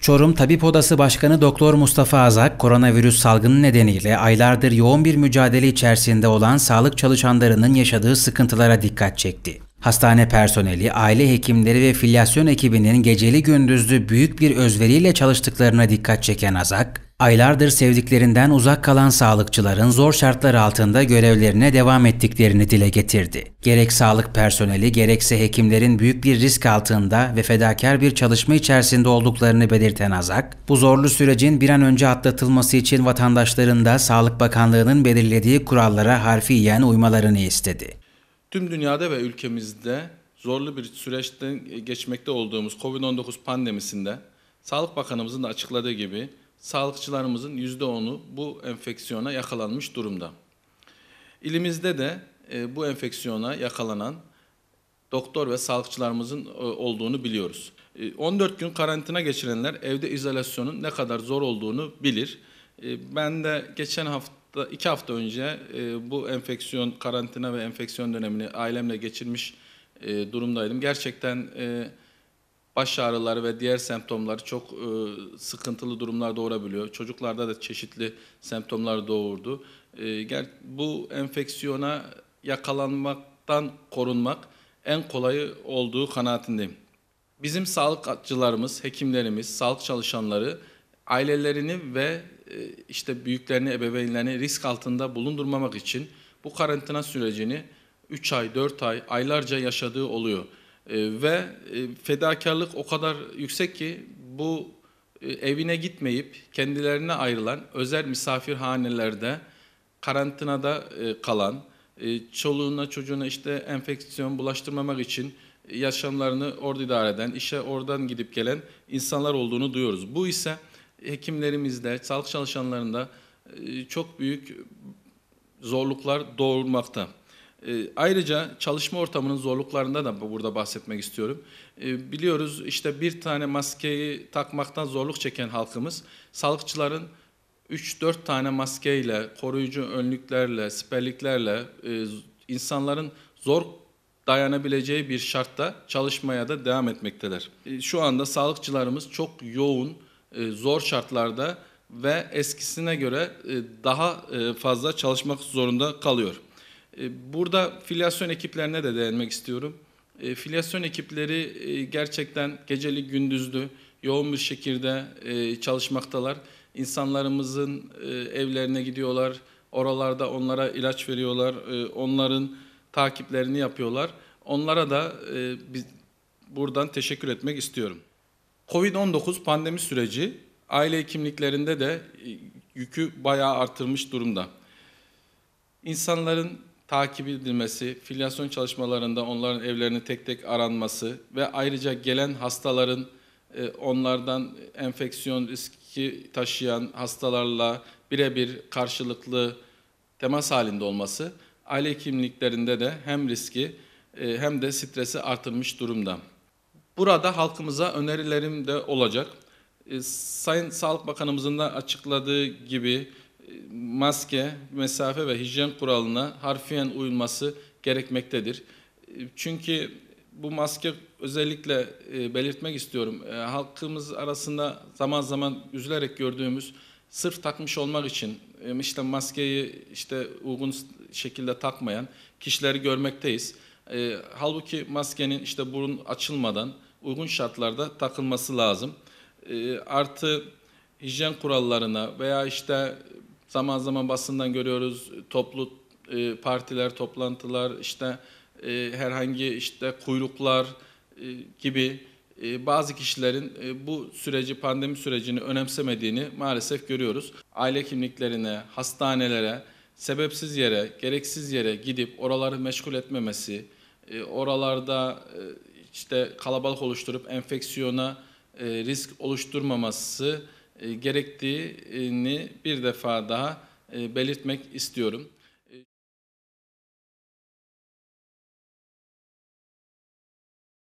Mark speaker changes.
Speaker 1: Çorum Tabip Odası Başkanı Doktor Mustafa Azak, koronavirüs salgını nedeniyle aylardır yoğun bir mücadele içerisinde olan sağlık çalışanlarının yaşadığı sıkıntılara dikkat çekti. Hastane personeli, aile hekimleri ve filyasyon ekibinin geceli gündüzlü büyük bir özveriyle çalıştıklarına dikkat çeken Azak, aylardır sevdiklerinden uzak kalan sağlıkçıların zor şartlar altında görevlerine devam ettiklerini dile getirdi. Gerek sağlık personeli gerekse hekimlerin büyük bir risk altında ve fedakar bir çalışma içerisinde olduklarını belirten Azak, bu zorlu sürecin bir an önce atlatılması için vatandaşların da Sağlık Bakanlığı'nın belirlediği kurallara harfiyen uymalarını istedi.
Speaker 2: Tüm dünyada ve ülkemizde zorlu bir süreçten geçmekte olduğumuz COVID-19 pandemisinde Sağlık Bakanımızın da açıkladığı gibi sağlıkçılarımızın %10'u bu enfeksiyona yakalanmış durumda. İlimizde de e, bu enfeksiyona yakalanan doktor ve sağlıkçılarımızın e, olduğunu biliyoruz. 14 e, gün karantina geçirenler evde izolasyonun ne kadar zor olduğunu bilir. Ben de geçen hafta hafta, iki hafta önce e, bu enfeksiyon, karantina ve enfeksiyon dönemini ailemle geçirmiş e, durumdaydım. Gerçekten e, baş ağrıları ve diğer semptomlar çok e, sıkıntılı durumlar doğurabiliyor. Çocuklarda da çeşitli semptomlar doğurdu. E, bu enfeksiyona yakalanmaktan korunmak en kolayı olduğu kanaatindeyim. Bizim sağlıkçılarımız, hekimlerimiz, sağlık çalışanları ailelerini ve e, işte büyüklerini, ebeveynlerini risk altında bulundurmamak için bu karantina sürecini 3 ay, 4 ay, aylarca yaşadığı oluyor. E, ve e, fedakarlık o kadar yüksek ki bu evine gitmeyip kendilerine ayrılan özel misafirhanelerde karantinada kalan, çoluğuna çocuğuna işte enfeksiyon bulaştırmamak için yaşamlarını orada idare eden, işe oradan gidip gelen insanlar olduğunu duyuyoruz. Bu ise hekimlerimizde, sağlık çalışanlarında e, çok büyük zorluklar doğurmakta. E, ayrıca çalışma ortamının zorluklarında da burada bahsetmek istiyorum. E, biliyoruz işte bir tane maskeyi takmaktan zorluk çeken halkımız sağlıkçıların 3-4 tane maskeyle, koruyucu önlüklerle, siperliklerle insanların zor dayanabileceği bir şartta çalışmaya da devam etmekteler. Şu anda sağlıkçılarımız çok yoğun, e, zor şartlarda ve eskisine göre e, daha e, fazla çalışmak zorunda kalıyor. Burada filyasyon ekiplerine de değinmek istiyorum. Filyasyon ekipleri gerçekten geceli gündüzlü yoğun bir şekilde çalışmaktalar. İnsanlarımızın evlerine gidiyorlar, oralarda onlara ilaç veriyorlar, onların takiplerini yapıyorlar. Onlara da buradan teşekkür etmek istiyorum. Covid-19 pandemi süreci aile hekimliklerinde de e, yükü bayağı artırmış durumda. İnsanların takip edilmesi, filyasyon çalışmalarında onların evlerini tek tek aranması ve ayrıca gelen hastaların e, onlardan enfeksiyon riski taşıyan hastalarla birebir karşılıklı temas halinde olması aile hekimliklerinde de hem riski e, hem de stresi artırmış durumda. Burada halkımıza önerilerim de olacak. Ee, Sayın Sağlık Bakanımızın da açıkladığı gibi e, maske, mesafe ve hijyen kuralına harfiyen uyulması gerekmektedir. E, çünkü bu maske özellikle e, belirtmek istiyorum. Halkımız arasında zaman zaman üzülerek gördüğümüz sırf takmış olmak için işte maskeyi işte uygun şekilde takmayan kişileri görmekteyiz. Halbuki maskenin işte burun açılmadan uygun şartlarda takılması lazım. E, artı hijyen kurallarına veya işte zaman zaman basından görüyoruz toplu e, partiler, toplantılar, işte e, herhangi işte kuyruklar e, gibi e, bazı kişilerin e, bu süreci, pandemi sürecini önemsemediğini maalesef görüyoruz. Aile kimliklerine, hastanelere, sebepsiz yere, gereksiz yere gidip oraları meşgul etmemesi, e, oralarda e, işte kalabalık oluşturup enfeksiyona e, risk oluşturmaması e, gerektiğini bir defa daha e, belirtmek istiyorum.